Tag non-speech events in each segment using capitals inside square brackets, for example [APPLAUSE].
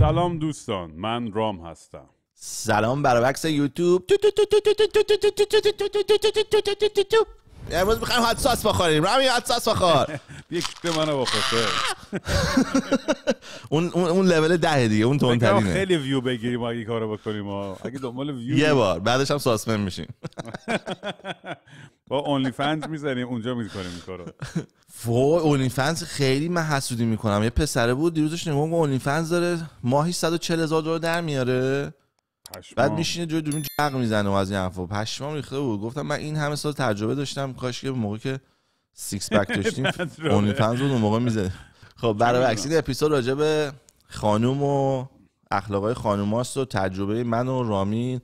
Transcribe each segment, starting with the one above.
سلام دوستان من رام هستم سلام برابکس یوتیوب امروز میخوایم حد ساس بخوریم رامی حد ساس بخور [LAUGHS] یک به منو بخور اون اون اون لول 10 دیگه اون تون ترینه خیلی ویو بگیریم اگه کارو بکنیم اگه دنبال ویو یه بار بعدش هم ساسمن میشیم [LAUGHS] با اونلی فنز میزنیم اونجا میکنیم این کارو وای اونلی فنز خیلی من حسودی میکنم یه پسره بود دیروزش نگم اونلی فنز داره ماهی 140 هزار دلار در میاره بعد میشینه جای دوربین جق میزنه و از این حرفا پشمام ریخته بود گفتم من این همه سال تجربه داشتم کاش که موقع که سیکس پک [LAUGHS] داشتیم اون فنز اون موقع میزه خب برای این اپیزود راجع به خانوم و اخلاقای خانوماست و تجربه من و رامین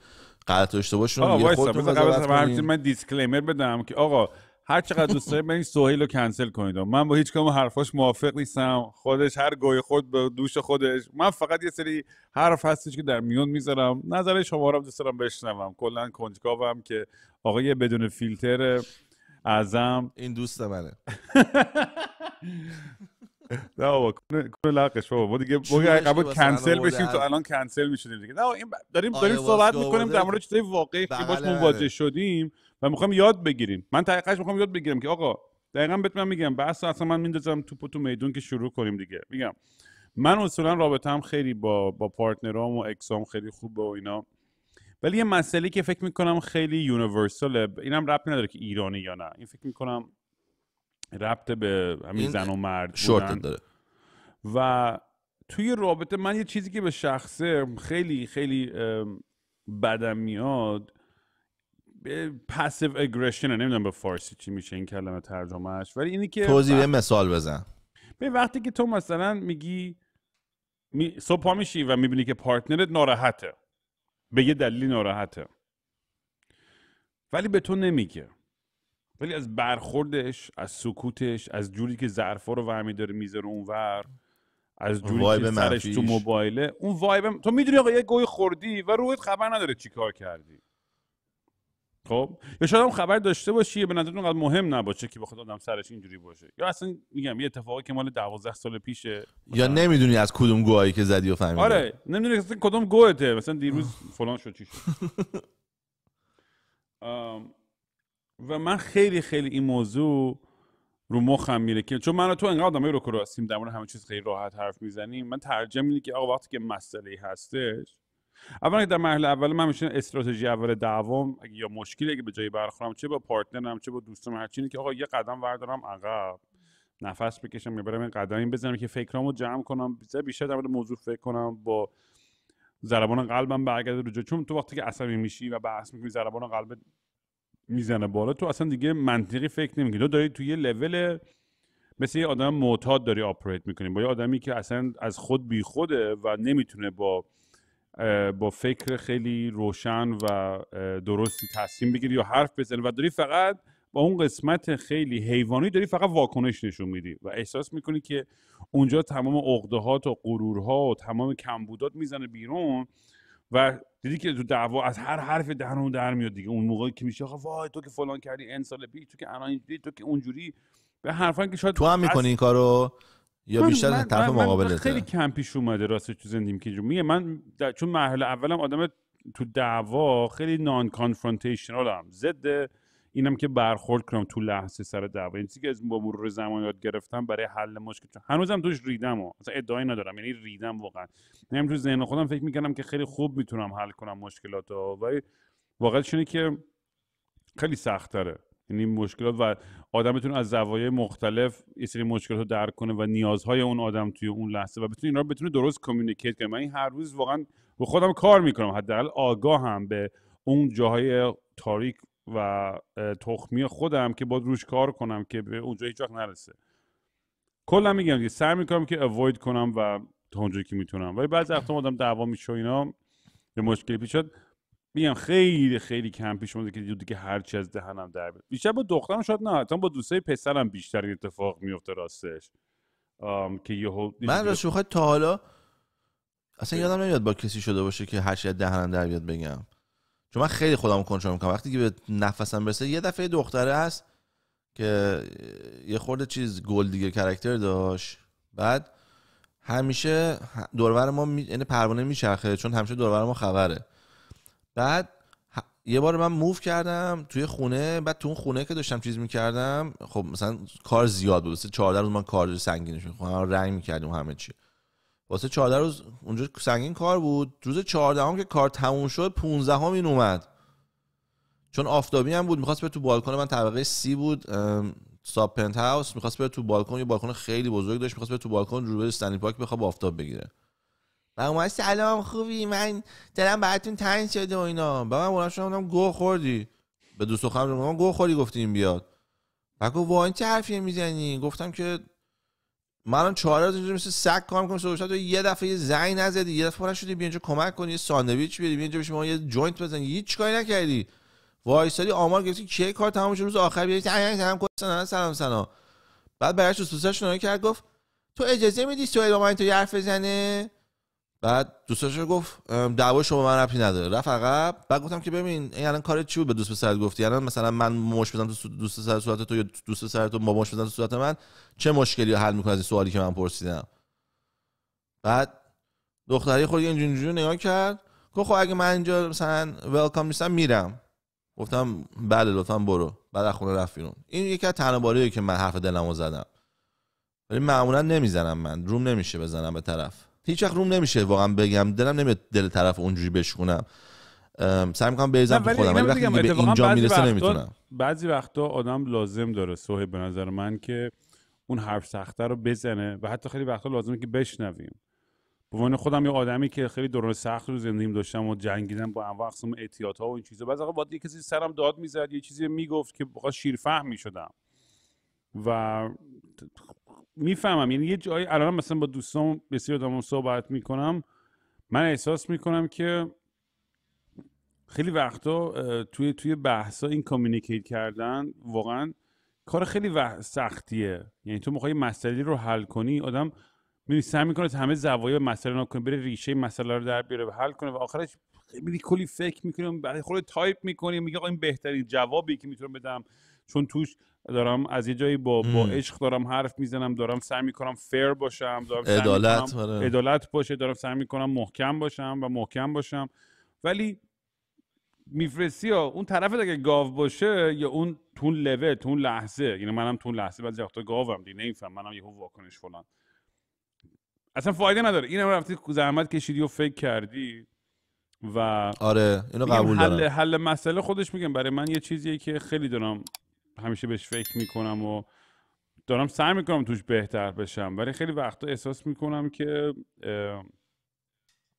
غلط و اشتباهشون رو خودتون من دیسکلیمر بدم که آقا هر چقدر دوست دارید این سهیل رو کنسل کنید من با هیچ کام حرفاش موافق نیستم خودش هر گوی خود به دوش خودش من فقط یه سری حرف هستش که در میون میذارم نظر شما رو دوست دارم بشنوم کلا کنجکاوم که آقای بدون فیلتر اعظم این دوست منه [LAUGHS] نه بابا کنه لقش بابا ما دیگه قبول کنسل بشیم تو الان کنسل میشدیم دیگه نه این داریم آره، داریم صحبت میکنیم در مورد چیزای واقعی که بله، باش مواجه بله. شدیم و میخوام یاد بگیریم من تقیقش میخوام یاد بگیرم که آقا دقیقا بهت من میگم بس اصلا من میندازم توپو تو میدون که شروع کنیم دیگه میگم من اصولا هم خیلی با با پارتنرام و اکسام خیلی خوبه و اینا ولی یه مسئله که فکر میکنم خیلی یونیورساله اینم ربطی نداره که ایرانی یا نه این فکر میکنم ربط به همین زن و مرد داره و توی رابطه من یه چیزی که به شخصه خیلی خیلی بدم میاد پسیو اگریشن نمیدونم به فارسی چی میشه این کلمه ترجمهش ولی اینی که توضیح مثال بزن به وقتی که تو مثلا میگی می... صبح میشی و میبینی که پارتنرت ناراحته به یه دلیلی ناراحته ولی به تو نمیگه ولی از برخوردش از سکوتش از جوری که ظرفا رو ورمی داره میذاره اونور از جوری که سرش تو موبایله اون وایب تو میدونی آقا یه گوی خوردی و رویت خبر نداره چیکار کردی خب یا شاید هم خبر داشته باشی به نظر اونقدر مهم نباشه که بخواد آدم سرش اینجوری باشه یا اصلا میگم یه اتفاقی که مال 12 سال پیشه یا نمیدونی از کدوم گوهایی که زدی و فهمیدی آره نمیدونی اصلا کدوم گوهته مثلا دیروز [LAUGHS] فلان شد چی [LAUGHS] و من خیلی خیلی این موضوع رو مخم میره که چون من تو انقدر آدمای رو هستیم در مورد همه چیز خیلی راحت حرف میزنیم من ترجمه اینه که آقا وقتی که مسئله هستش اولا در مرحله اول من میشن استراتژی اول دعوام یا مشکلی که به جای برخورم چه با پارتنرم چه با دوستم چینی که آقا یه قدم بردارم عقب نفس بکشم یا برم این قدمی بزنم که فکرامو جمع کنم بیشتر در مورد موضوع فکر کنم با ضربان قلبم برگرده رو جا. چون تو وقتی که عصبی میشی و بحث میکنی ضربان قلب میزنه بالا تو اصلا دیگه منطقی فکر نمیکنی تو داری تو یه لول مثل یه آدم معتاد داری آپریت میکنی با یه آدمی که اصلا از خود بی خوده و نمیتونه با با فکر خیلی روشن و درستی تصمیم بگیری یا حرف بزنه و داری فقط با اون قسمت خیلی حیوانی داری فقط واکنش نشون میدی و احساس میکنی که اونجا تمام ها و غرورها و تمام کمبودات میزنه بیرون و دیدی که تو دعوا از هر حرف اون در میاد دیگه اون موقعی که میشه آخه وای تو که فلان کردی ان سال پیش تو که الان اینجوری تو که اونجوری به حرفا که شاید تو هم میکنی این کارو یا بیشتر من، طرف مقابل خیلی کم پیش اومده راستش تو زندگیم که میگه من چون مرحله اولم آدم تو دعوا خیلی نان کانفرونتیشنالم ضد اینم که برخورد کنم تو لحظه سر دعوا این چیزی که از با مرور زمان یاد گرفتم برای حل مشکل چون هنوزم توش ریدم و اصلا ادعایی ندارم یعنی ریدم واقعا یعنی تو ذهن خودم فکر میکنم که خیلی خوب میتونم حل کنم مشکلات رو ولی واقعا اینه که خیلی سخت داره یعنی مشکلات و آدم بتونه از زوایای مختلف یه سری مشکلات رو درک کنه و نیازهای اون آدم توی اون لحظه و بتونه اینا رو بتونه درست کمیونیکیت کنه من این هر روز واقعا رو خودم کار میکنم حداقل آگاهم به اون جاهای تاریک و تخمی خودم که باید روش کار کنم که به اونجا هیچ وقت نرسه کلا میگم که سعی میکنم که اوید کنم و تا اونجایی که میتونم ولی بعضی وقتا آدم دعوا میشه اینا یه مشکلی پیش شد میگم خیلی خیلی کم پیش اومده که دیگه هر چی از دهنم در بیاد بیشتر با دخترم شاید نه با دوستای پسرم بیشتر این اتفاق میفته راستش آم، که یهو من راست تا حالا اصلا یادم نمیاد با کسی شده باشه که هر چی از دهنم در بیاد بگم چون من خیلی خودم کنترل میکنم وقتی که به نفسم برسه یه دفعه دختره هست که یه خورده چیز گل دیگه کرکتر داشت بعد همیشه دورور ما می... یعنی پروانه میچرخه چون همیشه دورور ما خبره بعد یه بار من موف کردم توی خونه بعد تو اون خونه که داشتم چیز میکردم خب مثلا کار زیاد بود مثلا 14 روز من کار سنگینش میخوام رنگ کردیم همه چی واسه 14 روز اونجا سنگین کار بود روز 14 هم که کار تموم شد 15 هم این اومد چون آفتابی هم بود میخواست بره تو بالکن من طبقه سی بود ساب پنت هاوس میخواست بره تو بالکن یه بالکن خیلی بزرگ داشت میخواست بره تو بالکن رو به استنلی پاک بخواب آفتاب بگیره و اومد سلام خوبی من دلم براتون تنگ شده و اینا به من بلند شدم گو خوردی به دوست خواهم گو خوردی گفتیم بیاد و گفت وای چه حرفیه میزنی گفتم که منم چهار روز اینجا مثل سگ کار می‌کنم صبح تو یه دفعه یه زنگ نزدی یه دفعه شدی بیا اینجا کمک کنی یه ساندویچ بیاری بیا اینجا بشه ما یه جوینت بزن هیچ کاری نکردی وایسادی آمار گرفتی کی کار تمام شد روز آخر بیاری تنگ تنگ کردن سلام سنا بعد برایش دوستاشون کرد گفت تو اجازه میدی سوئیل با من تو یرف بزنه بعد رو گفت دعوا شما من ربطی نداره رفت عقب بعد گفتم که ببین این الان کار چی بود به دوست پسرت گفتی الان مثلا من مش بزنم تو دوست سر صورت تو یا دوست سر تو با مش بزنم تو صورت من چه مشکلی حل میکنه از این سوالی که من پرسیدم بعد دختری خود اینجوری نگاه کرد گفت خب اگه من اینجا مثلا ولکام نیستم میرم گفتم بله لطفا برو بعد خونه رفت این یکی از که من حرف دلمو زدم ولی معمولا نمیزنم من روم نمیشه بزنم به طرف هیچ وقت روم نمیشه واقعا بگم دلم نمیاد دل طرف اونجوری بشونم سعی میکنم بریزم تو خودم ولی وقتی به اینجا میرسه نمیتونم بعضی وقتا آدم لازم داره سوه به نظر من که اون حرف سخته رو بزنه و حتی خیلی وقتا لازمه که بشنویم به عنوان خودم یه آدمی که خیلی دوران سخت رو زندگیم داشتم و جنگیدم با انواع اقسام اعتیاط ها و این چیزا بعضی وقتا باید یه کسی سرم داد میزد یه چیزی میگفت که بخواد شیرفهم میشدم و میفهمم یعنی یه جایی الان مثلا با دوستان بسیار دامون صحبت میکنم من احساس میکنم که خیلی وقتا توی توی بحثا این کامیونیکیت کردن واقعا کار خیلی سختیه یعنی تو میخوای مسئله رو حل کنی آدم میری سعی میکنه همه زوایا مسئله کنه، بره ریشه مسئله رو در بیاره و حل کنه و آخرش میری کلی فکر میکنی بعد خود تایپ میکنی میگه این بهترین جوابی که میتونم بدم چون توش دارم از یه جایی با با عشق دارم حرف میزنم دارم سعی میکنم فر باشم دارم عدالت آره. عدالت باشه دارم سعی کنم محکم باشم و محکم باشم ولی میفرستی ها اون طرف اگه گاو باشه یا اون تون لوه تون لحظه یعنی منم تون لحظه بعضی وقتا گاوم دیگه نمیفهم منم یهو واکنش فلان اصلا فایده نداره اینم رفتی زحمت کشیدی و فکر کردی و آره اینو قبول حل حل مسئله خودش میگم برای من یه چیزیه که خیلی دارم همیشه بهش فکر میکنم و دارم سعی میکنم توش بهتر بشم ولی خیلی وقتا احساس میکنم که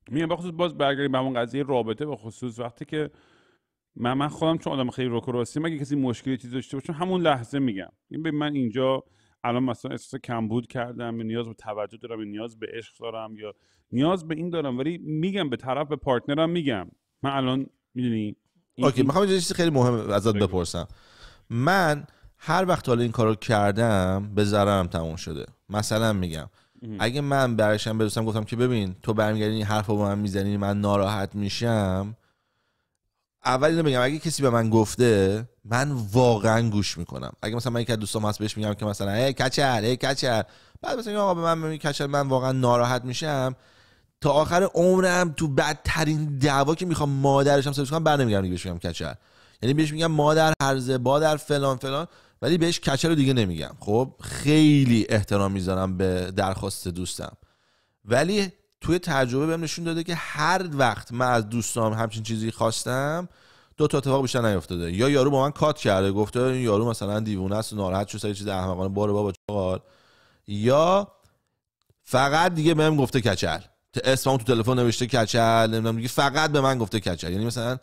میگم بخصوص باز برگردیم به همون قضیه رابطه به خصوص وقتی که من من خودم چون آدم خیلی روک راستیم اگه کسی مشکلی چیزی داشته باشه همون لحظه میگم این به من اینجا الان مثلا احساس کمبود کردم یا نیاز به توجه دارم یا نیاز به عشق دارم یا نیاز به این دارم ولی میگم به طرف به پارتنرم میگم من الان میدونی اوکی میخوام یه چیز خیلی مهم ازت بپرسم من هر وقت حالا این کارو کردم به ضررم تموم شده مثلا میگم اگه من برشم به دوستم گفتم که ببین تو برمیگردی این حرف رو به من میزنی من ناراحت میشم اول اینو بگم اگه کسی به من گفته من واقعا گوش میکنم اگه مثلا من یکی از دوستام هست بهش میگم که مثلا ای کچل ای کچل بعد مثلا آقا به من میگه کچل من واقعا ناراحت میشم تا آخر عمرم تو بدترین دعوا که میخوام مادرشم سرش کنم بر نمیگم بهش میگم کچل یعنی بهش میگم مادر هرزه در فلان فلان ولی بهش کچل رو دیگه نمیگم خب خیلی احترام میذارم به درخواست دوستم ولی توی تجربه بهم نشون داده که هر وقت من از دوستام همچین چیزی خواستم دو تا اتفاق بیشتر نیفتاده یا یارو با من کات کرده گفته این یارو مثلا دیوونه است و ناراحت شده سر چیز احمقانه باره بابا چقال یا فقط دیگه بهم گفته کچل اسمم تو تلفن نوشته کچل نمیدونم دیگه فقط به من گفته کچل یعنی مثلا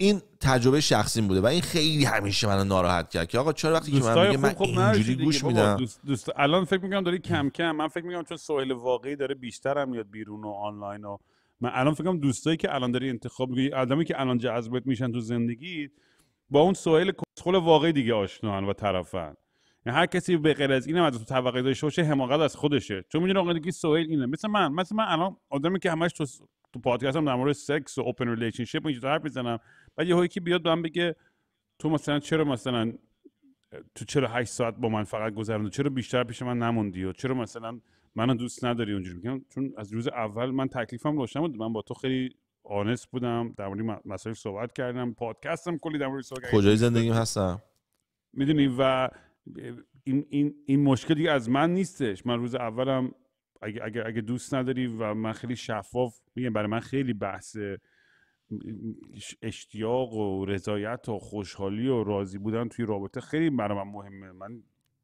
این تجربه شخصی بوده و این خیلی همیشه منو ناراحت کرد که آقا چرا وقتی که من میگه من اینجوری گوش میدم دوست, دوست الان فکر میکنم داری کم کم من فکر میکنم چون سوهل واقعی داره بیشتر هم میاد بیرون و آنلاین و من الان فکر کنم دوستایی که الان داری انتخاب میکنی آدمی که الان جذبت میشن تو زندگی با اون سوهل کسخل واقعی دیگه آشنان و طرفن یعنی هر کسی به غیر از اینم از تو توقعی داشته باشه حماقت از خودشه چون میدونی اون دیگه سوهل اینه مثل من مثل من الان آدمی که همش تو تو پادکست هم در مورد سکس و اوپن ریلیشنشیپ اینجوری حرف میزنم ولی یه که بیاد به من بگه تو مثلا چرا مثلا تو چرا هشت ساعت با من فقط گذروندی چرا بیشتر پیش من نموندی چرا مثلا منو دوست نداری اونجوری میگم چون از روز اول من تکلیفم روشن بود من با تو خیلی آنست بودم در مورد مسائل صحبت کردم پادکستم کلی در مورد صحبت کجای زندگیم هستم میدونی و این, این, این مشکلی از من نیستش من روز اولم اگه, اگه, اگه دوست نداری و من خیلی شفاف میگم برای من خیلی بحث اشتیاق و رضایت و خوشحالی و راضی بودن توی رابطه خیلی برای من مهمه من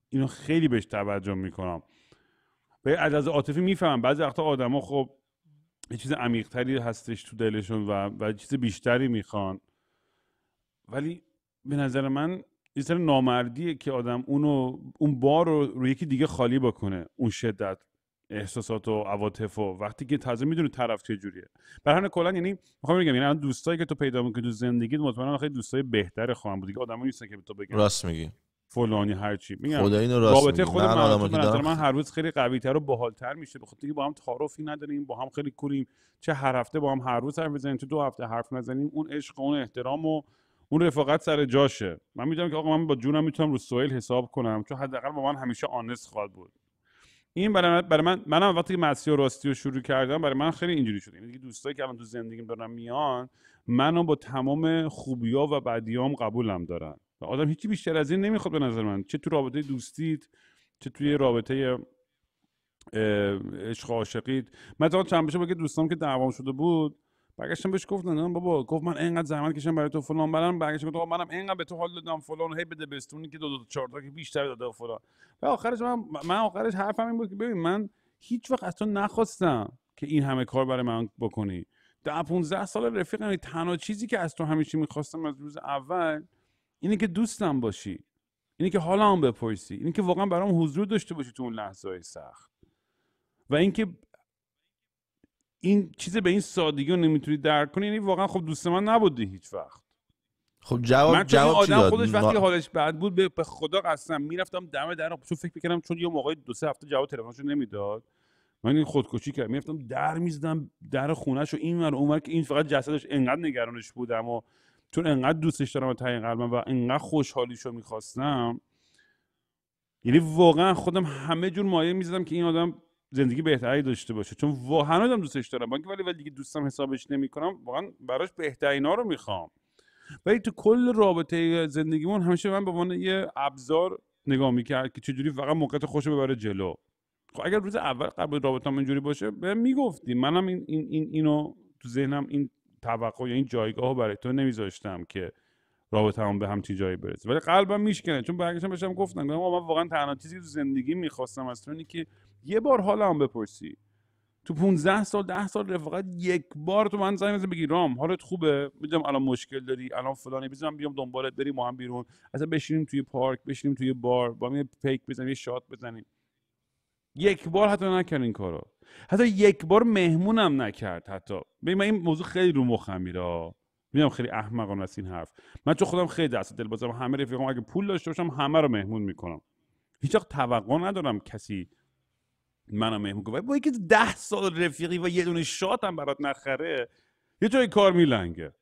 اینو خیلی بهش توجه میکنم به از عاطفی میفهمم بعضی وقتا آدما خب یه چیز تری هستش تو دلشون و و چیز بیشتری میخوان ولی به نظر من یه سر نامردیه که آدم اونو اون بار رو روی یکی دیگه خالی بکنه اون شدت احساسات و عواطف و وقتی که تازه میدونی طرف چه جوریه برای همین کلا یعنی میخوام بگم یعنی دوستایی که تو پیدا میکنی تو زندگیت مطمئنا خیلی دوستای بهتر خواهم بود دیگه آدمایی نیستن که به تو بگن راست میگی فلانی هر چی میگم خدا اینو راست رابطه خود من نظر من هر روز خیلی قوی تر و باحالتر میشه بخاطر اینکه با هم تعارفی نداریم با هم خیلی کوریم چه هر هفته با هم هر روز حرف بزنیم چه دو هفته حرف نزنیم اون عشق اون احترام و اون رفاقت سر جاشه من میدونم که آقا من با جونم میتونم رو سوئیل حساب کنم چون حداقل با من همیشه آنست خواهد بود این برای من من منم وقتی مسیح و راستی رو شروع کردم برای من خیلی اینجوری شده یعنی دوستایی که الان تو زندگیم دارن میان منو با تمام خوبیا و بدیام قبولم دارن و آدم هیچی بیشتر از این نمیخواد به نظر من چه تو رابطه دوستید، چه توی آره. رابطه عشق عاشقید. من تا چند بشه که دوستام که دعوام شده بود برگشتم بهش گفت نه بابا گفت من انقدر زحمت کشم برای تو فلان برام برگشتم گفت منم اینقدر به تو حال دادم فلان هی بده بستونی که دو دو چهار تا که بیشتر داده و فلان و آخرش من من آخرش حرفم این بود که ببین من هیچ وقت از تو نخواستم که این همه کار برای من بکنی ده 15 سال رفیقم تنها چیزی که از تو همیشه میخواستم از روز اول اینه که دوستم باشی اینه که حالا هم بپرسی اینه که واقعا برام حضور داشته باشی تو اون لحظه های سخت و اینکه این چیز به این سادگی رو نمیتونی درک کنی یعنی واقعا خب دوست من نبوده هیچ وقت خب جواب من جواب آدم خودش وقتی حالش بد بود به خدا قسم میرفتم دم در چون فکر میکردم چون یه موقعی دو سه هفته جواب تلفنشو نمیداد من این خودکشی کردم میرفتم در میزدم در خونهشو اینور اونور که این فقط جسدش انقدر نگرانش بودم و چون انقدر دوستش دارم و این قلبم و انقدر خوشحالیشو میخواستم یعنی واقعا خودم همه جور مایه میزدم که این آدم زندگی بهتری داشته باشه چون واقعا دوستش دارم من ولی ولی دیگه دوستم حسابش نمیکنم واقعا براش بهترینا رو میخوام ولی تو کل رابطه زندگیمون همیشه من به عنوان یه ابزار نگاه میکرد که چجوری واقعا موقعیت خوش ببره جلو خب اگر روز اول قبل رابطه اینجوری باشه به میگفتی منم این, این, اینو تو ذهنم این توقع یا این جایگاه برای تو نمیذاشتم که رابطه هم به چی جایی برسه ولی قلبم میشکنه چون برگشتم بهشم گفتم من واقعا تنها چیزی تو زندگی میخواستم از تو اینه که یه بار حالا هم بپرسی تو 15 سال 10 سال رفاقت یک بار تو من زنگ بگی رام حالت خوبه میدونم الان مشکل داری الان فلانی بزنم بیام دنبالت بریم ما هم بیرون اصلا بشینیم توی پارک بشینیم توی بار با هم پیک بزنیم یه شات بزنیم یک بار حتی نکرد این کارو حتی یک بار مهمونم نکرد حتی ببین این موضوع خیلی رو مخمیره میره میدونم خیلی احمقان است این حرف من چون خودم خیلی دست دل بازم همه رفیقام اگه پول داشته باشم همه رو مهمون میکنم هیچ وقت توقع ندارم کسی منو مهمون کنه با اینکه ده سال رفیقی و یه دونه شات هم برات نخره یه جای کار میلنگه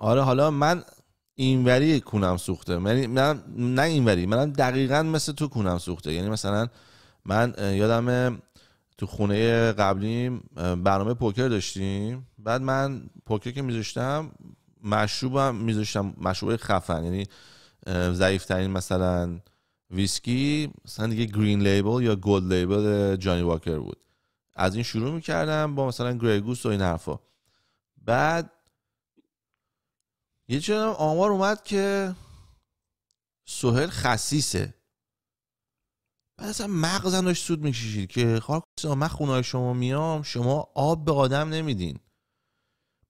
آره حالا من اینوری کونم سوخته یعنی من نه اینوری منم دقیقا مثل تو کونم سوخته یعنی مثلا من یادم تو خونه قبلیم برنامه پوکر داشتیم بعد من پوکر که میذاشتم مشروبم میذاشتم مشروب خفن یعنی ضعیفترین مثلا ویسکی مثلا دیگه گرین لیبل یا گولد لیبل جانی واکر بود از این شروع میکردم با مثلا گریگوس و این حرفا بعد یه چنم آمار اومد که سوهل خصیصه بعد اصلا مغزم داشت سود میکشید که خالق من خونه شما میام شما آب به آدم نمیدین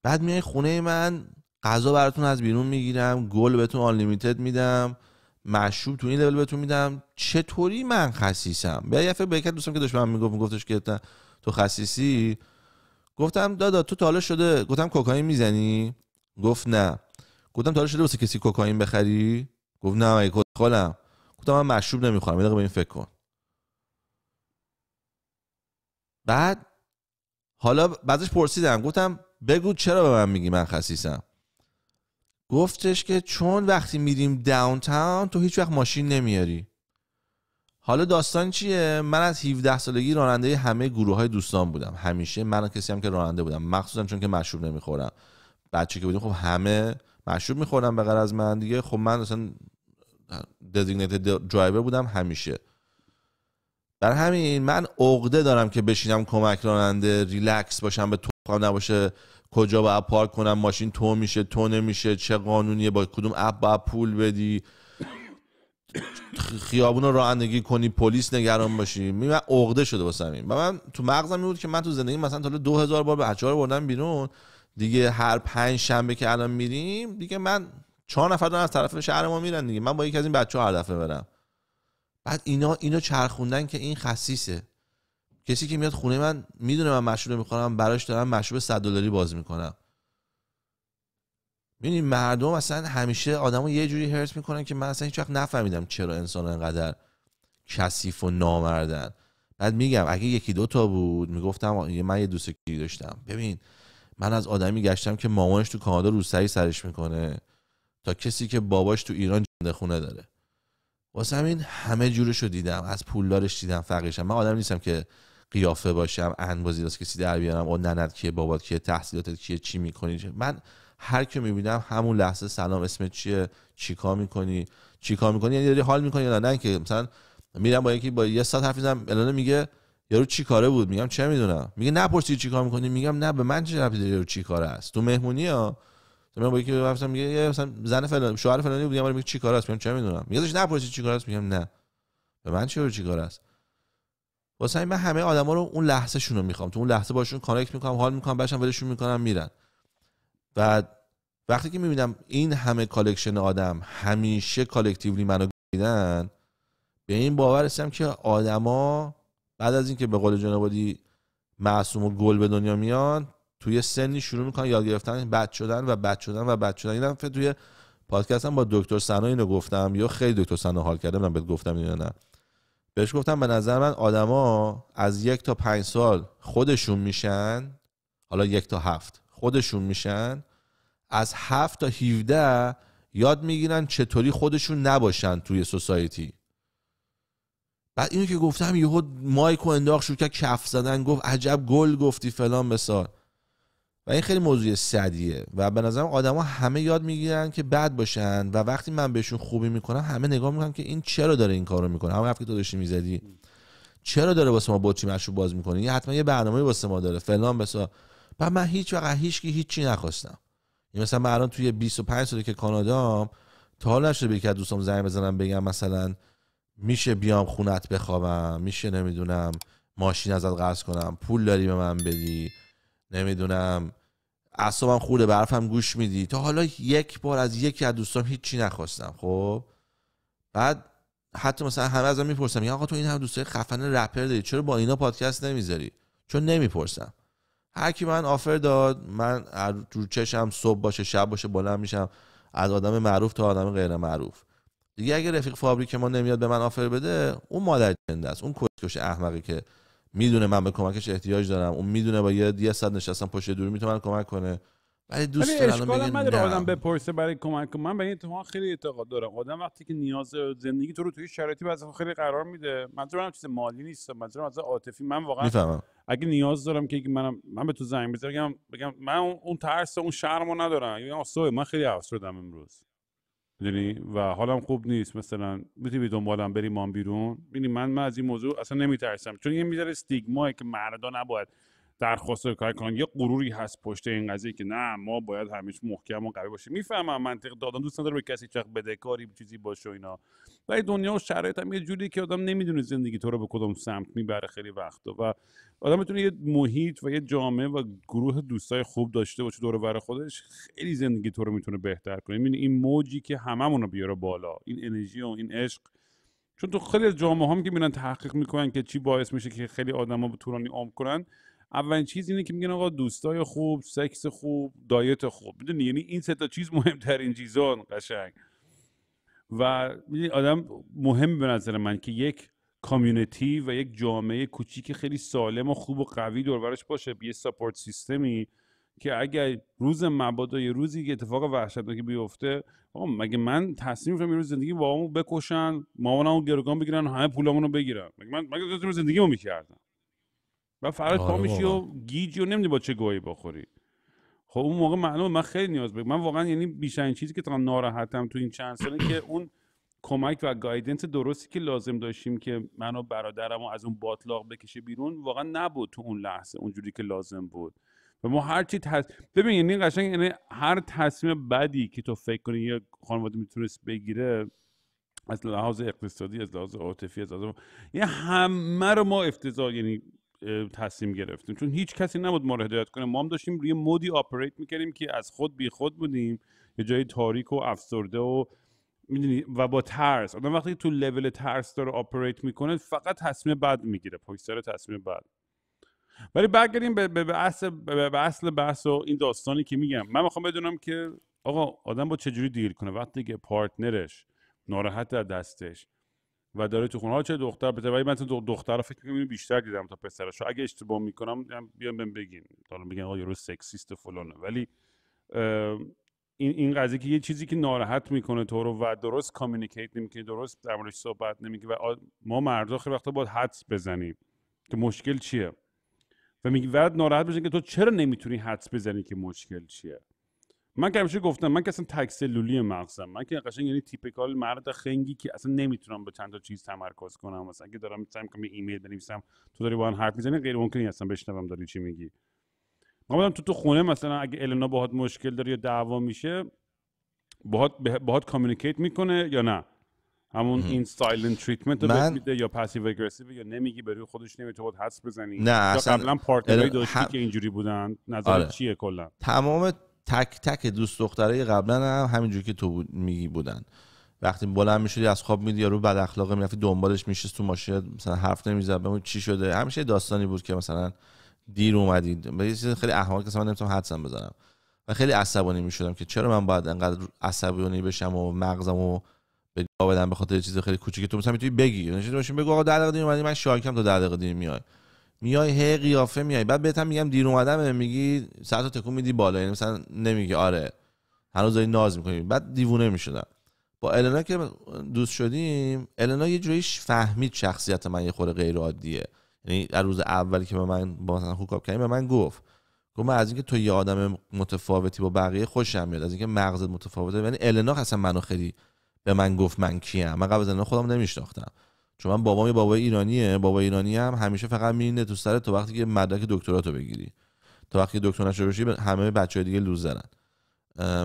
بعد میای خونه من غذا براتون از بیرون میگیرم گل بهتون آنلیمیتد میدم مشروب تو این لول بهتون میدم چطوری من خسیسم به یه فکر دوستم که داشت من میگفت میگفتش که تو خصیصی گفتم دادا تو تاله شده گفتم کوکائین میزنی گفت نه گفتم تاله شده واسه کسی کوکائین بخری گفت نه من خودم گفتم من مشروب نمیخورم یه به این فکر بعد حالا بعدش پرسیدم گفتم بگو چرا به من میگی من خسیسم گفتش که چون وقتی میریم داونتاون تو هیچ وقت ماشین نمیاری حالا داستان چیه من از 17 سالگی راننده همه گروه های دوستان بودم همیشه من کسی هم که راننده بودم مخصوصا چون که مشروب نمیخورم بچه که بودیم خب همه مشروب میخورم به از من دیگه خب من مثلا دزیگنیتد درایور بودم همیشه بر همین من عقده دارم که بشینم کمک راننده ریلکس باشم به توخم نباشه کجا باید پارک کنم ماشین تو میشه تو نمیشه چه قانونیه با کدوم اپ باید پول بدی خیابون رو رانندگی کنی پلیس نگران باشی می من عقده شده با این و من تو مغزم این که من تو زندگی مثلا تا 2000 بار به اچار بردم بیرون دیگه هر پنج شنبه که الان میریم دیگه من چهار نفر دارن از طرف شهر ما میرن دیگه من با یکی از این بچه‌ها هر دفعه برم بعد اینا اینو چرخوندن که این خصیصه کسی که میاد خونه من میدونه من مشروب میخورم براش دارم مشروب 100 دلاری باز میکنم میدونی مردم اصلا همیشه آدمو یه جوری هرس میکنن که من اصلا هیچ وقت نفهمیدم چرا انسان انقدر کثیف و نامردن بعد میگم اگه یکی دو تا بود میگفتم من یه دوست کی داشتم ببین من از آدمی گشتم که مامانش تو کانادا روسری سرش میکنه تا کسی که باباش تو ایران جنده خونه داره واسه همین همه جورش رو دیدم از پولدارش دیدم فقیرشم من آدم نیستم که قیافه باشم انبازی داست کسی در بیارم و ننت کیه بابات کیه تحصیلاتت کیه چی میکنی من هر که میبینم همون لحظه سلام اسمت چیه چیکار میکنی چیکار میکنی یعنی داری حال میکنی یا نه که مثلا میرم با یکی با یه ساعت حرف میزنم میگه یارو چی کاره بود میگم چه میدونم میگه نپرسی چیکار میکنی میگم نه به من چه ربطی داری یارو چی است تو مهمونی ها تو من با یکی رفتم میگه یه مثلا زن فلان شوهر فلانی بود میگه چی کار است میگم چه میدونم میگه ازش نپرسید چی کار است میگم نه به من چه چی کار است واسه من همه آدما رو اون لحظه شون رو میخوام تو اون لحظه باشون کانکت میکنم حال میکنم باشم ولشون میکنم میرن و وقتی که میبینم این همه کالکشن آدم همیشه کالکتیولی منو دیدن به این باور رسیدم که آدما بعد از اینکه به قول جنابادی معصوم و گل به دنیا میان توی سنی شروع میکنن یاد گرفتن بد شدن و بد شدن و بد شدن اینم توی پادکست هم با دکتر سنا اینو گفتم یا خیلی دکتر سنا حال کردم من بهت گفتم یا نه بهش گفتم به نظر من آدما از یک تا پنج سال خودشون میشن حالا یک تا هفت خودشون میشن از هفت تا 17 یاد میگیرن چطوری خودشون نباشن توی سوسایتی بعد اینو که گفتم یهو مایکو انداخ شو که کف زدن گفت عجب گل گفتی فلان مثال و این خیلی موضوع سدیه و به نظرم آدما همه یاد میگیرن که بد باشن و وقتی من بهشون خوبی میکنم همه نگاه میکنن که این چرا داره این کارو میکنه همون که تو داشتی میزدی چرا داره واسه ما بوتچی مشو باز میکنه یه حتما یه برنامه واسه ما داره فلان بسا و من هیچ وقت هیچ کی هیچی نخواستم این یعنی مثلا من الان توی 25 ساله که کانادام تا حالا نشده به دوستام زنگ بزنم بگم مثلا میشه بیام خونت بخوابم میشه نمیدونم ماشین ازت قرض کنم پول داری به من بدی نمیدونم اصابم خورده برفم گوش میدی تا حالا یک بار از یکی از دوستام هیچی نخواستم خب بعد حتی مثلا همه ازم میپرسم یا آقا تو این هم دوستای خفن رپر داری چرا با اینا پادکست نمیذاری چون نمیپرسم هر کی من آفر داد من تو چشم صبح باشه شب باشه بلند میشم از آدم معروف تا آدم غیر معروف دیگه اگه رفیق فابریک ما نمیاد به من آفر بده اون مادر جنده است اون کشکش احمقی که میدونه من به کمکش احتیاج دارم اون میدونه با یه یه صد نشستم پشت دور میتونه کمک کنه ولی دوست دارم آدم بپرسه برای کمک من به این اتفاق خیلی اعتقاد دارم آدم وقتی که نیاز زندگی تو رو توی شرایطی بعضی خیلی قرار میده منظورم چیز مالی نیست منظورم از عاطفی من واقعا میفهمم اگه نیاز دارم که منم من به تو زنگ بزنم بگم بگم من اون ترس اون شرمو ندارم یا سو من خیلی افسردم امروز میدونی و حالم خوب نیست مثلا میتونی دنبالم بریم مام بیرون میدونی من من از این موضوع اصلا نمیترسم چون این میذاره استیگمایی که مردا نباید درخواست کارکان یه غروری هست پشت این قضیه که نه ما باید همیشه محکم و قوی باشیم میفهمم منطق دادن دوست نداره به کسی چخ کاری چیزی باشه و اینا ولی دنیا و شرایط هم یه جوری که آدم نمیدونه زندگی تو رو به کدوم سمت میبره خیلی وقت و آدم میتونه یه محیط و یه جامعه و گروه دوستای خوب داشته باشه دور بر خودش خیلی زندگی تو رو میتونه بهتر کنه این یعنی این موجی که هممون رو بیاره بالا این انرژی و این عشق چون تو خیلی از جامعه هم که میرن تحقیق میکنن که چی باعث میشه که خیلی آدما به طولانی عام کنن اولین چیز اینه که میگن آقا دوستای خوب سکس خوب دایت خوب میدونی یعنی این سه تا چیز [LAUGHS] مهمترین چیزان قشنگ و آدم مهم به نظر من که یک کامیونیتی و یک جامعه کوچیک خیلی سالم و خوب و قوی دورورش باشه یه ساپورت سیستمی که اگر روز مبادا یه روزی که اتفاق وحشتناکی بیفته آقا مگه من تصمیم گرفتم یه روز زندگی بابامو بکشن مامانمو گروگان بگیرن همه پولامونو بگیرن مگه من مگه زندگیمو میکردم و فرار پا میشی و گیجی و نمیدونی با چه گاهی بخوری خب اون موقع معلومه من خیلی نیاز به من واقعا یعنی بیشترین چیزی که تا ناراحتم تو این چند ساله که اون کمک و گایدنس درستی که لازم داشتیم که منو برادرم و از اون باطلاق بکشه بیرون واقعا نبود تو اون لحظه اونجوری که لازم بود و ما هر چی تص... ببین یعنی قشنگ یعنی هر تصمیم بدی که تو فکر کنی یه خانواده میتونست بگیره از لحاظ اقتصادی از لحاظ عاطفی از لحاظ یعنی همه رو ما افتضاح یعنی تصمیم گرفتیم چون هیچ کسی نبود ما رو هدایت کنه ما هم داشتیم روی مودی آپریت میکردیم که از خود بی خود بودیم یه جای تاریک و افسرده و میدونی و با ترس آدم وقتی تو لول ترس داره آپریت میکنه فقط تصمیم بد میگیره پویشتر تصمیم بد ولی برگردیم به, به, اصل به, اصل بحث و این داستانی که میگم من میخوام بدونم که آقا آدم با چجوری دیل کنه وقتی که پارتنرش ناراحت در دستش و داره تو خونه ها چه دختر بده ولی من تو دختر فکر می‌کنم بیشتر دیدم تا پسرش اگه اشتباه میکنم بیام بهم بگین حالا میگن آقا یارو سکسیست فلانه ولی این قضیه که یه چیزی که ناراحت میکنه تو رو و درست کامیونیکیت نمیکنه، درست در موردش صحبت کنی و ما مردا خیلی وقتا باید حدس بزنیم که مشکل چیه و میگی بعد ناراحت میشه که تو چرا نمیتونی حدس بزنی که مشکل چیه من که همیشه گفتم من که اصلا تک سلولی مغزم من که قشنگ یعنی تیپیکال مرد خنگی که اصلا نمیتونم به چند تا چیز تمرکز کنم مثلا اگه دارم سعی میکنم ایمیل بنویسم تو داری با هم حرف میزنی غیر ممکنی اصلا بشنوم داری چی میگی من تو تو خونه مثلا اگه النا باهات مشکل داره یا دعوا میشه باهات باهات کامیونیکیت میکنه یا نه همون این سایلنت تریتمنت رو میده یا پسیو اگریسیو یا نمیگی به روی خودش نمیتو حدس بزنی نه یا قبلا پارتنرای داشتی که اینجوری بودن نظر آره. چیه کلا تمام تک تک دوست دخترای قبلا هم همینجور که تو میگی بودن وقتی بلند میشدی از خواب میدی رو بد اخلاق میرفتی دنبالش میشست تو ماشین مثلا حرف نمیزد بهمون چی شده همیشه داستانی بود که مثلا دیر اومدید به یه چیز خیلی احمق که من نمیتونم حدسم بزنم و خیلی عصبانی میشدم که چرا من باید انقدر عصبانی بشم و مغزم و به جا بدم به خاطر چیز خیلی کوچیک تو مثلا میتونی بگی نشید یعنی باشین بگو آقا 10 دقیقه اومدی من شاکم تا 10 دقیقه دیر میای میای هی قیافه میای بعد بهت هم میگم دیر اومدم میگی ساعتو تکون میدی بالا یعنی مثلا نمیگی آره هنوز داری ناز میکنی بعد دیوونه میشدم با النا که دوست شدیم النا یه جوریش فهمید شخصیت من یه خورده غیر عادیه یعنی در روز اولی که به من با مثلا هوکاپ کردیم به من گفت گفت من از اینکه تو یه آدم متفاوتی با بقیه خوشم میاد از اینکه مغزت متفاوته یعنی النا اصلا منو خیلی به من گفت من کیم من قبل از النا خودم نمیشناختم چون من بابام یه بابای ایرانیه بابای ایرانی هم همیشه فقط میینه تو سر تو وقتی که مدرک دکتراتو بگیری تا وقتی دکتر نشو بشی همه بچه دیگه لوز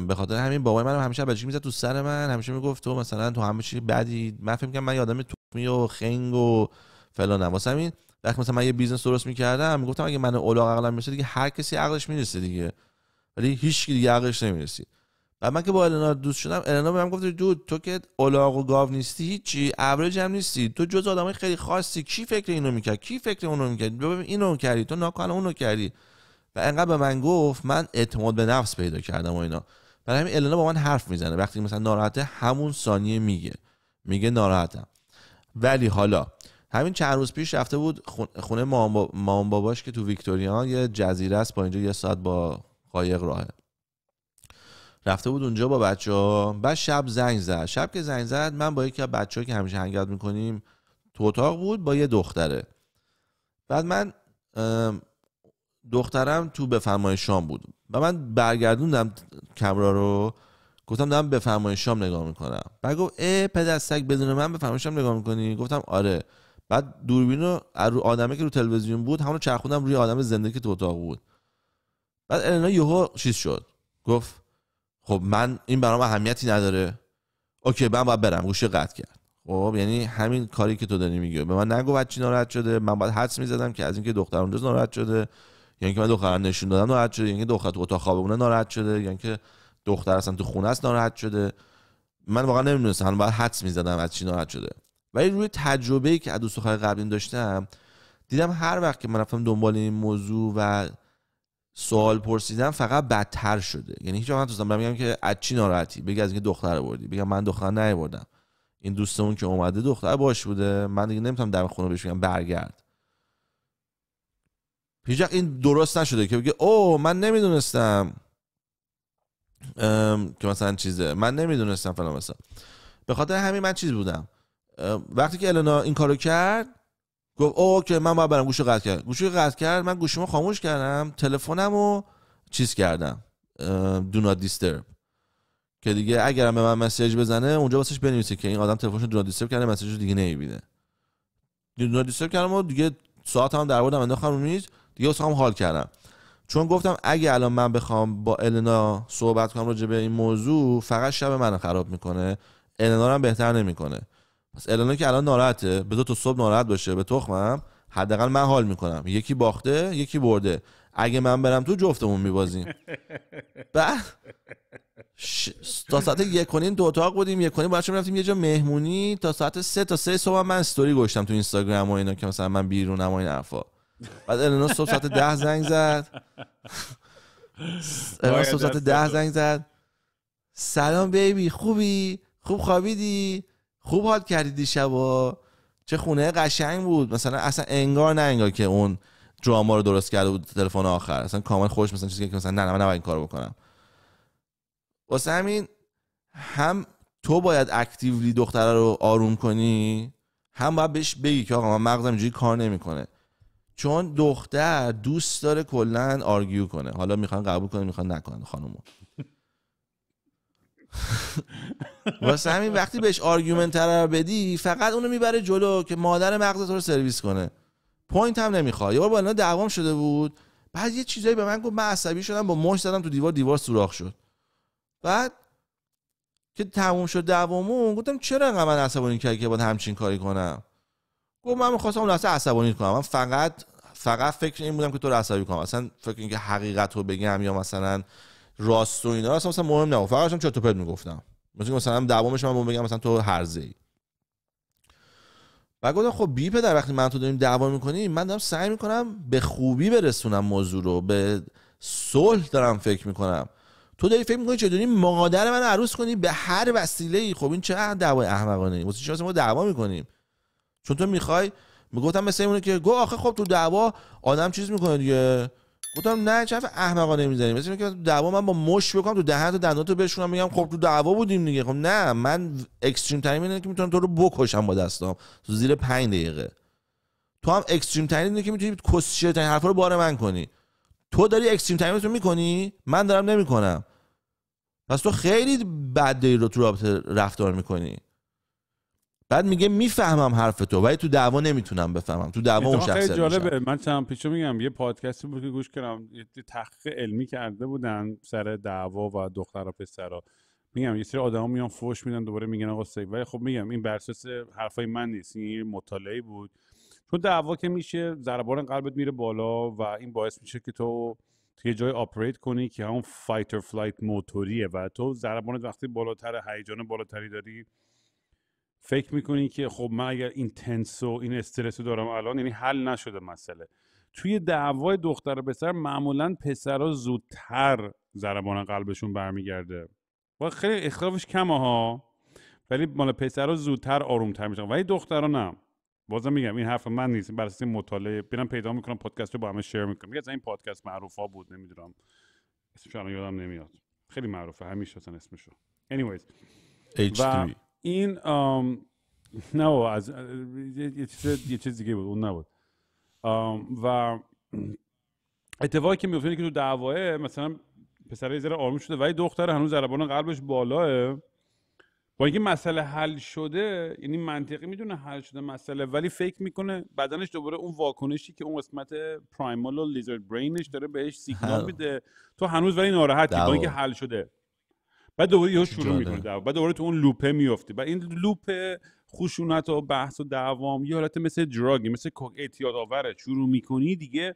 به خاطر همین بابای منم همیشه بچگی میزد تو سر من همیشه میگفت تو مثلا تو همه چی بدی من فکر میکنم من آدم تومی و خنگ و فلان واسه همین وقتی مثلا من یه بیزنس درست میکردم میگفتم اگه من اولاق عقلم میرسه دیگه هر کسی عقلش میرسه دیگه ولی هیچ دیگه عقلش نمیرسید و من که با النا دوست شدم النا بهم گفت دو تو که الاغ و گاو نیستی هیچی ابرج هم نیستی تو جز آدمای خیلی خاصی کی فکر اینو میکرد کی فکر اونو میکرد ببین اینو کردی تو نکان، اونو کردی و انقدر به من گفت من اعتماد به نفس پیدا کردم و اینا برای همین النا با من حرف میزنه وقتی مثلا ناراحته همون ثانیه میگه میگه ناراحتم ولی حالا همین چند روز پیش رفته بود خونه مامان باباش که تو ویکتوریا یه جزیره است با اینجا یه ساعت با قایق راهه رفته بود اونجا با بچه ها بعد شب زنگ زد شب که زنگ زد من با یکی از بچه ها که همیشه هنگت میکنیم تو اتاق بود با یه دختره بعد من دخترم تو بفرمای شام بود و من برگردوندم کمرا رو گفتم دارم بفرمای شام نگاه میکنم بعد گفت اه پدر سگ بدون من بفرمای شام نگاه میکنی گفتم آره بعد دوربین رو رو آدمه که رو تلویزیون بود همون چرخوندم روی آدم زنده تو اتاق بود بعد النا یهو چیز شد گفت خب من این برام اهمیتی نداره اوکی من باید برم گوشه قطع کرد خب یعنی همین کاری که تو داری میگی به من نگو بچی ناراحت شده من باید حدس میزدم که از اینکه دختر اونجا ناراحت شده یعنی اینکه من دخترم نشون دادم ناراحت شده یعنی دختر تو اتاق خوابونه ناراحت شده یعنی اینکه دختر اصلا تو خونه است ناراحت شده من واقعا نمیدونستم باید حدس میزدم از چی ناراحت شده ولی روی تجربه ای که از دوستخای قبلیم داشتم دیدم هر وقت که من رفتم دنبال این موضوع و سوال پرسیدن فقط بدتر شده یعنی هیچ وقت نتونستم بگم که از چی ناراحتی بگی از اینکه دختر بردی بگم من دختر نیوردم این دوستمون که اومده دختر باش بوده من دیگه نمیتونم در خونه بهش بگم برگرد هیچ این درست نشده که بگه او من نمیدونستم که مثلا چیزه من نمیدونستم فلان مثلا به خاطر همین من چیز بودم وقتی که النا این کارو کرد گفت اوکی من باید برم گوشو قطع کرد گوشو قطع کرد من گوشیمو خاموش کردم تلفنمو چیز کردم دو نات دیسترب که دیگه اگرم به من مسیج بزنه اونجا واسش بنویسه که این آدم تلفنشو دو نات دیسترب کرده رو دیگه نمیبینه دو نات دیسترب کردم و دیگه ساعت هم در بودم انداختم رو میز دیگه واسه هم حال کردم چون گفتم اگه الان من بخوام با النا صحبت کنم راجع به این موضوع فقط شب منو خراب میکنه النا هم بهتر نمیکنه پس الانو که الان ناراحته بذار تو صبح ناراحت باشه به تخمم حداقل من حال میکنم یکی باخته یکی برده اگه من برم تو جفتمون میبازیم [LAUGHS] بعد ش... تا ساعت یک کنین دو اتاق بودیم یک کنین بچه میرفتیم یه جا مهمونی تا ساعت سه تا سه صبح من استوری گوشتم تو اینستاگرام و اینا که مثلا من بیرونم و این حرفا بعد الانا صبح ساعت ده زنگ زد [LAUGHS] الانا صبح ساعت ده زنگ زد سلام بیبی خوبی خوب خوابیدی خوب حال کردی دیشب و چه خونه قشنگ بود مثلا اصلا انگار نه انگار که اون دراما رو درست کرده بود تلفن آخر اصلا کامل خوش مثلا چیزی که مثلا نه نه من این کارو بکنم واسه همین هم تو باید اکتیولی دختره رو آروم کنی هم باید بهش بگی که آقا من مغزم اینجوری کار نمیکنه چون دختر دوست داره کلا آرگیو کنه حالا میخوان قبول کنه میخوان نکنه خانومو [LAUGHS] واسه همین وقتی بهش آرگومنت رو بدی فقط اونو میبره جلو که مادر مغز تو رو سرویس کنه پوینت هم نمیخواد یه بار با دعوام شده بود بعد یه چیزایی به من گفت من عصبی شدم با مش زدم تو دیوار دیوار سوراخ شد بعد که تموم شد دعوامون گفتم چرا انقدر من عصبانی کردی که باید همچین کاری کنم گفت من میخواستم اون لحظه عصبانی کنم من فقط فقط فکر این بودم که تو رو عصبی کنم اصلا فکر اینکه حقیقت رو بگم یا مثلا راست و اینا اصلا مثلا مهم نبود فقط داشتم چرت و پرت میگفتم مثل مثلا دوامش من بگم مثلا تو هرزه ای و گفتم خب بی پدر وقتی من تو داریم دعوا میکنی من دارم سعی میکنم به خوبی برسونم موضوع رو به صلح دارم فکر میکنم تو داری فکر میکنی چطوری مادر من عروس کنی به هر وسیله ای خب این چه دعوای احمقانه ای واسه ما دعوا میکنیم چون تو میخوای میگفتم مثل اونه که گو آخه خب تو دعوا آدم چیز میکنه دیگه گفتم نه چرف احمقانه نمیذاریم مثل اینکه دعوا من با مش بکنم تو دهنتو دنداتو بشونم میگم خب تو دعوا بودیم دیگه خب نه من اکستریم ترین اینه که میتونم تو رو بکشم با دستام تو زیر 5 دقیقه تو هم اکستریم ترین اینه که میتونی کسشه ترین حرفا رو بار من کنی تو داری اکستریم ترین رو میکنی من دارم نمیکنم پس تو خیلی بد رو تو رابطه رفتار میکنی بعد میگه میفهمم حرف تو ولی تو دعوا نمیتونم بفهمم تو دعوا اون شخص جالبه من چند پیشو میگم یه پادکستی بود که گوش کردم یه تحقیق علمی کرده بودن سر دعوا و دختر و پسرا میگم یه سری آدما میان فوش میدن دوباره میگن آقا سگ ولی خب میگم این بر اساس حرفای من نیست این مطالعه بود چون دعوا که میشه ضربان قلبت میره بالا و این باعث میشه که تو یه جای آپریت کنی که همون فایتر فلایت موتوریه و تو ضربانت وقتی بالاتر هیجان بالاتری داری فکر میکنی که خب من اگر این تنس و این استرس رو دارم الان یعنی حل نشده مسئله توی دعوای دختر و پسر معمولا پسرها زودتر ضربان قلبشون برمیگرده و خیلی اختلافش کمه ها ولی مال پسرها زودتر آرومتر میشن ولی دخترها نه بازم میگم این حرف من نیست بر اساس مطالعه ببینم پیدا میکنم پادکست رو با همه شیر میکنم میگه این پادکست معروف ها بود نمیدونم اسمش یادم نمیاد خیلی معروفه همیشه اصلا اسمشو anyways h این نه از یه چیز, یه دیگه بود اون نبود و اتفاقی که میفته که تو دعواه مثلا پسره زیر آروم شده ولی دختر هنوز ضربان قلبش بالاه با اینکه مسئله حل شده یعنی منطقی میدونه حل شده مسئله ولی فکر میکنه بدنش دوباره اون واکنشی که اون قسمت پرایمال و لیزرد برینش داره بهش سیگنال میده تو هنوز ولی ناراحتی با اینکه حل شده بعد دوباره یهو شروع میکنه دعوا بعد دوباره تو اون لوپه میفتی و این لوپ خشونت و بحث و دعوام یه حالت مثل دراگی مثل کوک اعتیاد آوره شروع میکنی دیگه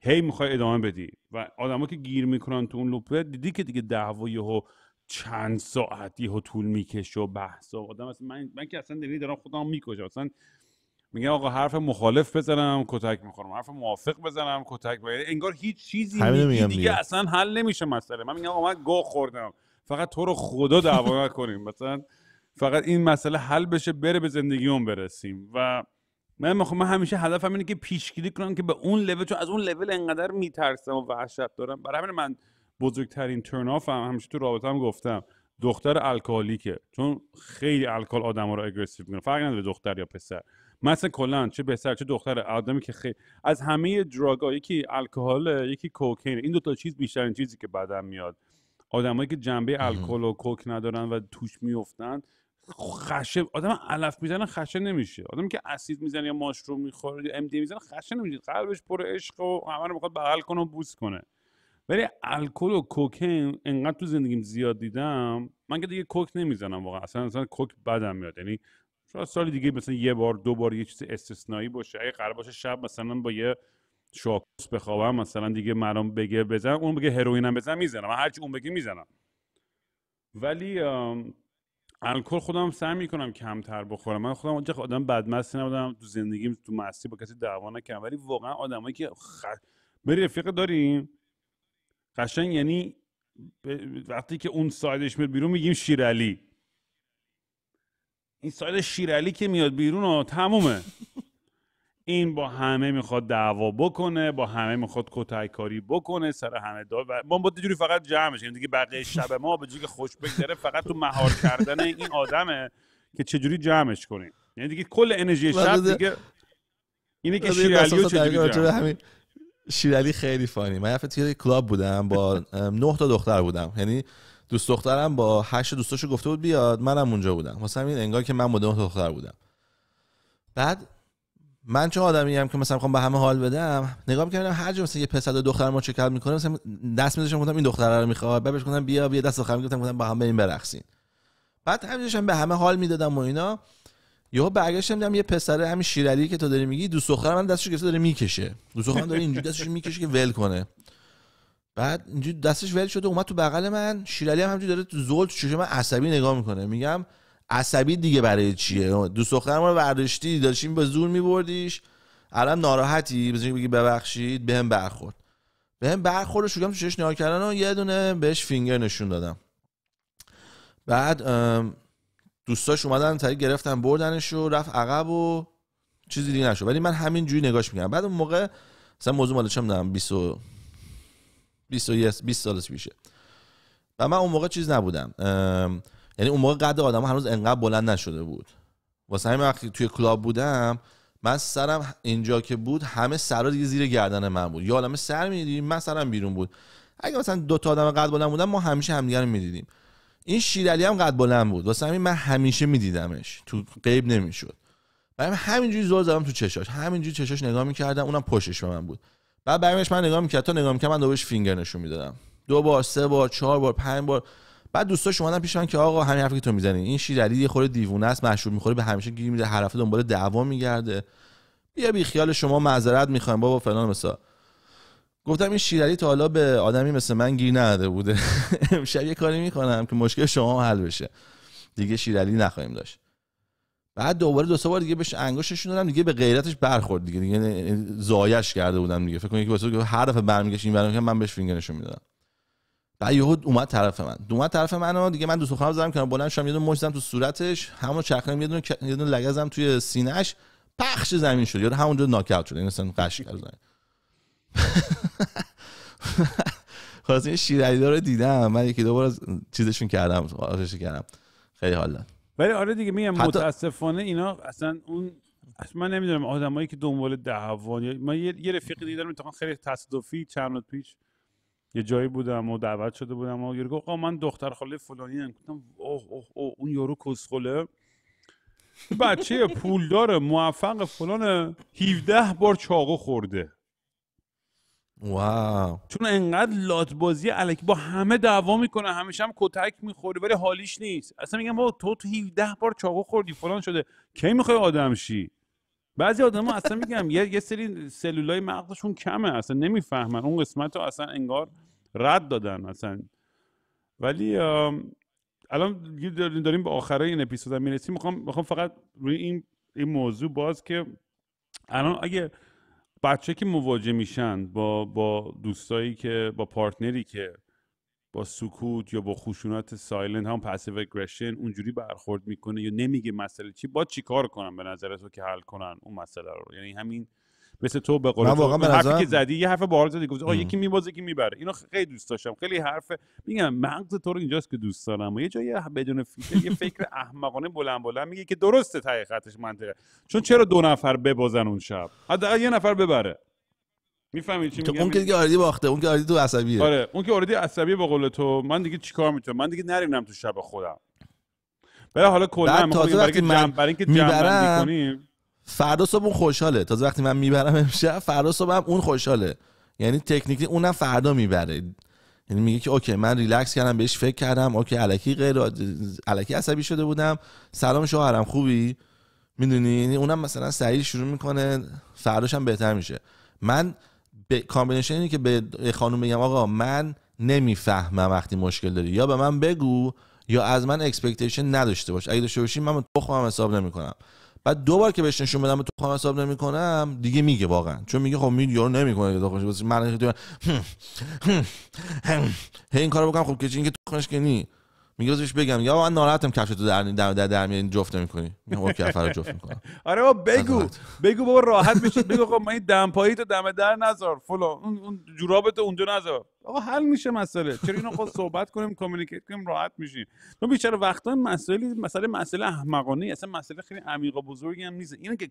هی میخوای ادامه بدی و آدما که گیر میکنن تو اون لوپه دیدی که دیگه دعوا یهو چند ساعتی ها طول میکشه و بحث و آدم اصلا من, من که اصلا دلی دارم خودم میکشه اصلا میگم آقا حرف مخالف بزنم کتک میخورم حرف موافق بزنم کتک باید یعنی انگار هیچ چیزی دیگه, دیگه, اصلا حل نمیشه مسئله من میگم آقا من گو خوردم فقط تو رو خدا دعوا نکنیم مثلا فقط این مسئله حل بشه بره به زندگی اون برسیم و من میخوام من همیشه هدفم هم اینه که پیشگیری کنم که به اون لول چون از اون لول انقدر میترسم و وحشت دارم برای همین من بزرگترین ترن هم همیشه تو رابطه هم گفتم دختر الکلیکه چون خیلی الکال آدم رو اگریسیو میکنه فرق نداره دختر یا پسر مثلا کلا چه پسر چه دختر آدمی که خیلی از همه دراگ یکی الکل یکی کوکین این دو تا چیز بیشترین چیزی که بدن میاد آدمایی که جنبه الکل و کوک ندارن و توش میفتن خشه آدم علف میزنه خشه نمیشه آدمی که اسید میزنه یا ماشروم میخوره یا ام دی میزنه خشه نمیشه قلبش پر عشق و همه رو میخواد بغل کنه و بوس کنه ولی الکل و کوکین انقدر تو زندگیم زیاد دیدم من که دیگه کوک نمیزنم واقعا اصلا اصلا کوک بدم میاد یعنی شاید سال دیگه مثلا یه بار دو بار یه چیز استثنایی باشه اگه قرار باشه شب مثلا با یه شاکوس بخوابم مثلا دیگه مرام بگه بزن اون بگه هروینم بزن میزنم من هرچی اون بگه میزنم ولی الکل خودم سعی میکنم کمتر بخورم من خودم اونجا آدم بدمستی نبودم تو زندگیم تو مستی با کسی دعوا نکردم ولی واقعا آدمایی که خ... بری رفیق داریم قشنگ یعنی وقتی که اون سایدش میاد بیرون میگیم شیرالی این ساید شیرالی که میاد بیرون تمومه این با همه میخواد دعوا بکنه با همه میخواد کاری بکنه سر همه دار و ما با جوری فقط جمعش یعنی دیگه بقیه شب ما به که خوش بگذره فقط تو مهار کردن این آدمه که چجوری جمعش کنیم یعنی دیگه کل انرژی شب دیگه اینه که شیرالیو چجوری شیر شیرالی خیلی فانی من یه کلاب بودم با نه تا دختر بودم یعنی دوست دخترم با هشت دوستاشو گفته بود بیاد منم اونجا بودم واسه همین انگار که من با نه دختر بودم بعد من چه آدمی هم که مثلا میخوام به همه حال بدم نگاه میکردم هر جا یه پسر و دختر ما چکر میکنه مثلا دست میذاشم گفتم این دختره رو میخواد بهش گفتم بیا بیا دست آخر میگفتم گفتم با هم بریم برقصین بعد همینجاشم به همه حال میدادم و اینا یهو برگشتم دیدم یه پسر همین شیرعلی که تو داری میگی دوست دختر من دستش گرفته داره میکشه دوست دختر داره اینجوری دستش میکشه که ول کنه بعد اینجوری دستش ول شده اومد تو بغل من شیرعلی هم همینجوری داره زلت چشم من عصبی نگاه میکنه میگم عصبی دیگه برای چیه دوست دخترم رو برداشتی داشتیم به زور میبردیش الان ناراحتی بزنی بگی ببخشید بهم به برخورد بهم به برخورد شو تو چش نگاه کردن و یه دونه بهش فینگر نشون دادم بعد دوستاش اومدن تا گرفتن بردنش و رفت عقب و چیزی دیگه نشد ولی من همین همینجوری نگاش میکنم بعد اون موقع مثلا موضوع مال چم دارم 20 20 20 سال پیشه و من اون موقع چیز نبودم یعنی اون موقع قد آدم هنوز انقدر بلند نشده بود واسه همین وقتی توی کلاب بودم من سرم اینجا که بود همه سرا دیگه زیر گردن من بود یا عالمه سر میدیدیم من سرم بیرون بود اگه مثلا دو تا آدم قد بلند بودن ما همیشه همدیگه رو میدیدیم این شیرعلی هم قد بلند بود واسه همین من همیشه می‌دیدمش. تو غیب نمی‌شد. من همینجوری زل زدم تو چشاش همینجوری چشاش نگاه می‌کردم اونم پشتش به من بود بعد برمیش من نگاه می‌کردم تا نگاه میکرد من دوبارهش فینگر نشون میدادم دو بار سه بار چهار بار پنج بار بعد دوستاش اومدن پیش من که آقا همین حرفی که تو میزنی این شیرعلی یه خورده دیوونه است مشروب میخوره به همیشه گیر میده هر دنبال دعوا میگرده بیا بی خیال شما معذرت میخوایم بابا فلان مثلا گفتم این شیرعلی تا حالا به آدمی مثل من گیر نده بوده [LAUGHS] امشب یه کاری میکنم که مشکل شما حل بشه دیگه شیرعلی نخواهیم داشت بعد دوباره دو سه بار دیگه بهش انگشتشون دادم دیگه به غیرتش برخورد دیگه دیگه یعنی زایش کرده بودم دیگه فکر کنم یکی واسه هر دفعه برمیگشت این من بهش فینگرشو میدادم بعد یهو اومد طرف من اومد طرف و دیگه من دو سخنم زدم کنار بلند شام یه دونه مش تو صورتش همون چرخیدم یه دونه یه دونه لگزم توی سینه‌اش پخش زمین شد یارو همونجا ناک اوت شد این اصلا قش کرد خلاص این شیرعلی رو دیدم من یکی دو بار چیزشون کردم آرزش کردم خیلی حالا ولی آره دیگه میگم حتی... متاسفانه اینا اصلا اون اصلا من نمیدونم آدمایی که دنبال دعوان یا من یه, یه رفیقی دیدم اتفاقا خیلی تصادفی چند پیش یه جایی بودم و دعوت شده بودم و یارو گفت من دختر خاله فلانی ام گفتم اوه اوه او اون یارو کسخله بچه پول داره موفق فلان 17 بار چاقو خورده واو چون انقدر بازی الکی با همه دعوا میکنه همیشه هم کتک میخوره ولی حالیش نیست اصلا میگم با تو تو 17 بار چاقو خوردی فلان شده کی میخوای آدم شی بعضی آدم ها اصلا میگم یه, یه سری سلولای مغزشون کمه اصلا نمیفهمن اون قسمت رو اصلا انگار رد دادن اصلا. ولی الان داریم به آخرای این اپیزود میرسیم میخوام میخوام فقط روی این این موضوع باز که الان اگه بچه که مواجه میشن با با دوستایی که با پارتنری که با سکوت یا با خشونت سایلنت هم پسیو اگریشن اونجوری برخورد میکنه یا نمیگه مسئله چی با چی کار کنم به نظر تو که حل کنن اون مسئله رو یعنی همین مثل تو به قول واقعا به که زدی یه حرف بار زدی گفت آقا یکی میبازه یکی میبره اینو خیلی دوست داشتم خیلی حرف میگم مغز تو رو اینجاست که دوست دارم و یه جایی بدون فیلتر یه فکر احمقانه بلند بلند میگه که درسته حقیقتش منطقه چون چرا دو نفر ببازن اون شب حداقل یه نفر ببره میفهمی چی میگم اون که دیگه آردی باخته اون که آردی تو عصبیه آره اون که آردی عصبیه با قول تو من دیگه چیکار میتونم من دیگه نرینم تو شب خودم برای بله، حالا کلا برای من برای اینکه جمع فردا صبح اون خوشحاله تازه وقتی من میبرم امشب فردا صبح هم اون خوشحاله یعنی تکنیکی اونم فردا میبره یعنی میگه که اوکی من ریلکس کردم بهش فکر کردم اوکی الکی غیر الکی عصبی شده بودم سلام شوهرم خوبی میدونی یعنی اونم مثلا سریع شروع میکنه فرداش هم بهتر میشه من کامبینشن اینه که به خانم میگم آقا من نمیفهمم وقتی مشکل داری یا به من بگو یا از من اکسپکتیشن نداشته باش اگه داشته باشی من خودم حساب نمیکنم بعد دو بار که بهش نشون بدم تو خودم حساب نمیکنم دیگه میگه واقعا چون میگه خب می یارو نمیکنه که خوش من [LAUGHS] این کارو بکنم خب که اینکه تو خونش که نی میگه بهش بگم یا من ناراحتم کفش تو در در در, در میارین جفت نمی‌کنی میگم اوکی خب، جفت می‌کنم آره بابا بگو بگو بابا راحت میشه بگو خب من این دمپایی تو دم در نذار فلو. اون جورابت اونجا نذار آقا حل میشه مسئله چرا اینو خود خب صحبت کنیم کامیکیت کنیم راحت میشیم تو بیچاره وقتا مسئله مسئله مسئله احمقانه اصلا مسئله خیلی عمیق و بزرگی هم نیست اینه که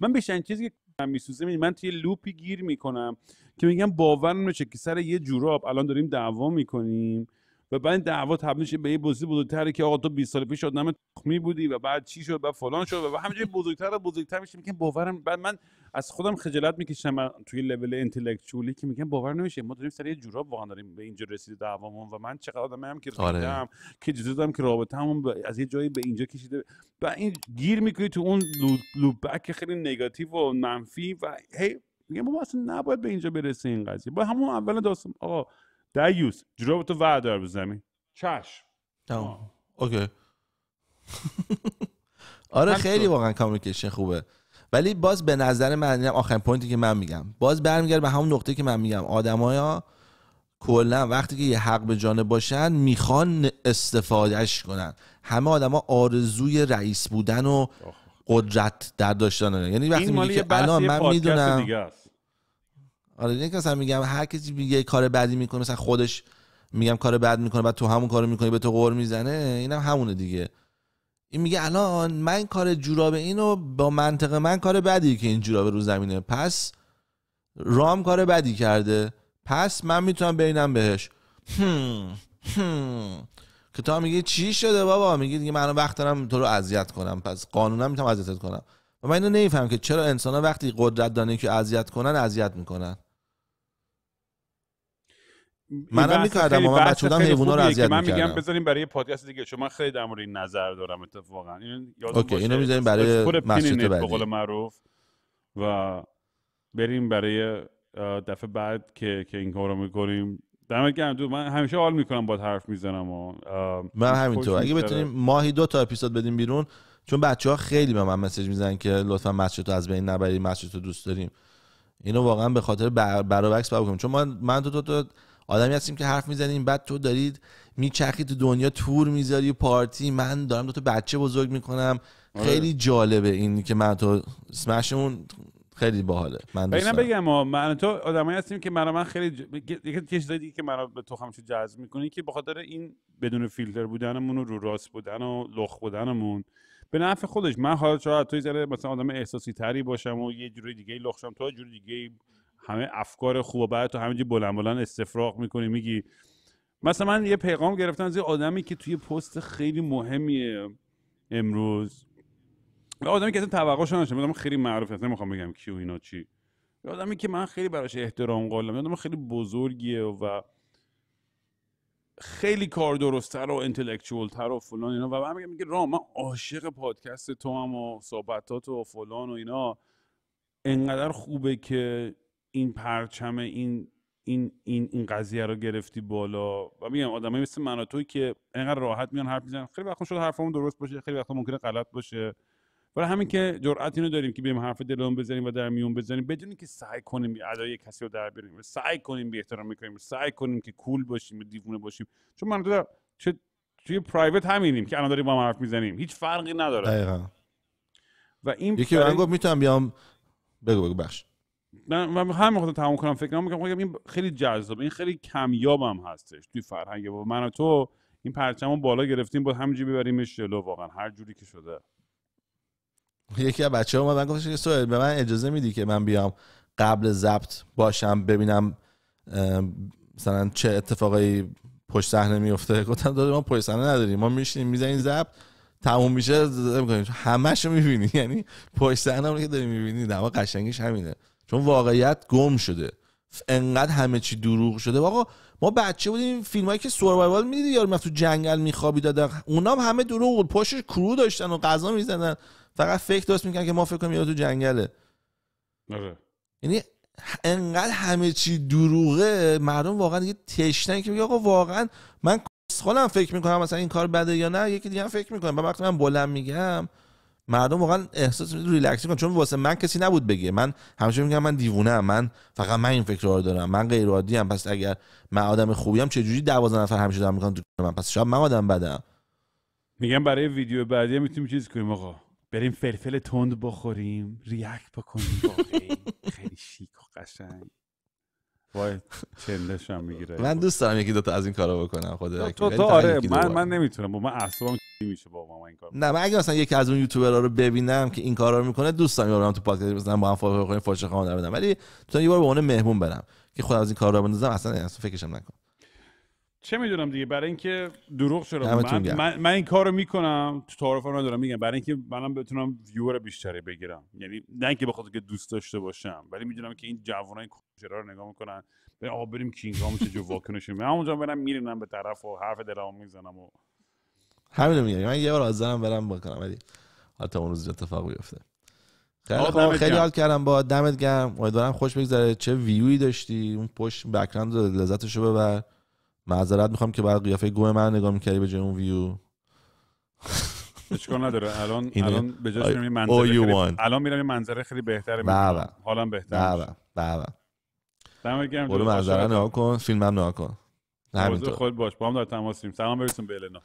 من بیشتر چیزی که میسوزه من توی لوپی گیر میکنم که میگم باور نمیشه که سر یه جوراب الان داریم دعوا میکنیم و بعد این دعوا تبدیل به یه بزرگی بزرگتره که آقا تو 20 سال پیش آدم تخمی بودی و بعد چی شد و فلان شد و همینجوری بزرگتر و بزرگتر میشه میگم باورم بعد من از خودم خجالت میکشم توی لول اینتלקچولی که میگم باور نمیشه ما داریم سر یه جوراب واقعا داریم به اینجا رسید دعوامون و من چقدر آدمی هم که دیدم آره. که جدی دادم که رابطه‌مون از یه جایی به اینجا کشیده و این گیر میکنی تو اون لوبک خیلی نگاتیو و منفی و هی میگم ما اصلا نباید به اینجا برسه این قضیه با همون اول داستان آقا دیوس تو وردار به زمین چشم تمام اوکی [LAUGHS] آره خیلی واقعا کامیکیشن خوبه ولی باز به نظر من اینم آخرین پوینتی که من میگم باز برمیگرد به همون نقطه که من میگم ها کلا وقتی که یه حق به جانب باشن میخوان استفادهش کنن همه آدما آرزوی رئیس بودن و قدرت در داشتن یعنی وقتی میگه که الان من میدونم آره دیگه مثلا میگم هر کسی میگه کار بدی میکنه مثلا خودش میگم کار بد میکنه بعد تو همون کارو میکنی به تو قور میزنه اینم همونه دیگه این میگه الان من کار جوراب اینو با منطق من کار بدی که این جوراب رو زمینه پس رام کار بدی کرده پس من میتونم بینم بهش هم. که تا میگه چی شده بابا میگه دیگه من وقت دارم تو رو اذیت کنم پس قانونم میتونم اذیتت کنم و من اینو نمیفهم که چرا انسان ها وقتی قدرت دانه که اذیت کنن اذیت میکنن منم میکردم من بچه بودم حیونا رو اذیت من میگم بذاریم برای پادکست دیگه چون من خیلی در مورد این نظر دارم اتفاقا این اوکی اینو میذاریم برای مسجد بعدی معروف و بریم برای دفعه بعد که که این کارو میکنیم دمت گرم دو من همیشه حال میکنم با حرف میزنم و من همینطور اگه بتونیم ماهی دو تا اپیزود بدیم بیرون چون بچه ها خیلی به من مسج میزنن که لطفا مسجد از بین نبرید مسجد تو دوست داریم اینو واقعا به خاطر برابکس بکنیم چون من من دو تا آدمی هستیم که حرف میزنیم بعد تو دارید میچرخی تو دنیا تور میذاری پارتی من دارم دو بچه بزرگ میکنم آره. خیلی جالبه این که من تو سمشمون خیلی باحاله من بگم ما تو آدمایی هستیم که مرا من خیلی ج... چیز که مرا به تو همش جذب میکنه که بخاطر این بدون فیلتر بودنمون و رو راست بودن و لخ بودنمون به نفع خودش من حالا چرا توی مثلا آدم احساسی تری باشم و یه جوری دیگه لخشم تو جوری دیگه همه افکار خوب و بعد تو همینجوری بلند بلند استفراغ میکنی میگی مثلا من یه پیغام گرفتم از یه آدمی که توی پست خیلی مهمیه امروز آدمی که اصلا توقعش نداشتم آدم خیلی معروف هست میخوام بگم کیو اینا چی یه آدمی که من خیلی براش احترام قائلم آدم خیلی بزرگیه و خیلی کار درستتر و انتلکچوال تر و فلان اینا و من میگم میگه رام من عاشق پادکست تو هم و صحبتات و فلان و اینا انقدر خوبه که این پرچم این این این این قضیه رو گرفتی بالا و میگم آدمایی مثل من و توی که انقدر راحت میان حرف میزنن خیلی وقتا شد حرفمون درست باشه خیلی وقتا ممکنه غلط باشه برای همین که جرأت اینو داریم که بیم حرف دلمون بزنیم و در میون بزنیم بدون که سعی کنیم ادای کسی رو در بیاریم سعی کنیم بی احترامی کنیم سعی کنیم که کول باشیم و دیوونه باشیم چون من تو چه توی پرایوت همینیم که الان داریم با هم حرف میزنیم هیچ فرقی نداره دقیقا. و این یکی پرای... میتونم بیام بگو بگو بخش من همین خودم تمام کنم فکر میکنم این خیلی جذاب این خیلی کمیابم هستش توی فرهنگ با من و تو این پرچم بالا گرفتیم با همینجوری ببریمش جلو واقعا هر جوری که شده یکی از بچه اومد من گفتش که سوال به من اجازه میدی که من بیام قبل ضبط باشم ببینم مثلا چه اتفاقی پشت صحنه میفته گفتم داده ما پشت صحنه نداریم ما میشینیم میزنیم ضبط تموم میشه میکنیم همش میبینی [LAUGHS] یعنی پشت صحنه که داری میبینی دما قشنگیش همینه چون واقعیت گم شده انقدر همه چی دروغ شده آقا ما بچه بودیم فیلم هایی که سوروایوال میدید یارو تو جنگل میخوابی دادن اونام همه دروغ بود پشتش کرو داشتن و غذا میزدن فقط فکر درست میکنن که ما فکر کنیم یارو تو جنگله آره یعنی انقدر همه چی دروغه مردم واقعا یه تشنن که میگه آقا واقعا من خودم فکر میکنم مثلا این کار بده یا نه یکی دیگه هم فکر میکنم وقتی من بلند میگم مردم واقعا احساس ریلکس کن چون واسه من کسی نبود بگه من همیشه میگم من دیوونه ام من فقط من این فکر رو دارم من غیر عادی ام پس اگر من آدم خوبی ام چه جوری 12 نفر همیشه دارم میکنن من پس شب من آدم بدم میگم برای ویدیو بعدی میتونیم چیز کنیم آقا بریم فلفل تند بخوریم ریاکت بکنیم خیلی شیک و قشنگ وای چندش هم میگیره من دوست دارم یکی دوتا از این کارا بکنم خدا تو تو آره من من نمیتونم با من اعصابم میشه با ما این کار نه من اگه مثلا یکی از اون یوتیوبرها رو ببینم که این کارا رو میکنه دوست دارم یارو تو پادکست مثلا با هم فاش کنیم بدم ولی تو یه بار به اون مهمون برم که خود از این کارا بندازم اصلا یعنی اصلا فکرشم نکنم چه میدونم دیگه برای اینکه دروغ شده من, من, من, این کارو میکنم تو تعارف ندارم میگم برای اینکه منم بتونم ویور بیشتری بگیرم یعنی نه اینکه بخاطر که دوست داشته باشم ولی میدونم که این جوانای کوچرا رو نگاه میکنن به آقا بریم کینگام چه جو واکنشی من همونجا برم میرینم به طرف و حرف دلمو میزنم و همین میگم من یه بار از زنم برم بکنم ولی حتی اون روز اتفاق بیفته خیلی خوب خیلی حال کردم با دمت گرم امیدوارم خوش بگذره چه ویوی داشتی اون پشت بک‌گراند لذتشو ببر معذرت میخوام که بعد قیافه گوه من نگاه میکردی به جای اون ویو اشکال نداره الان الان به جاش میرم منظره خیلی الان میرم یه منظره خیلی بهتره بله حالا بهتره بله بله سلام میگم. برو منظره نگاه کن فیلمم نگاه کن همینطور خود باش با هم در تماسیم سلام برسون به النا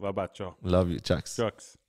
و بچه ها love you چاکس چاکس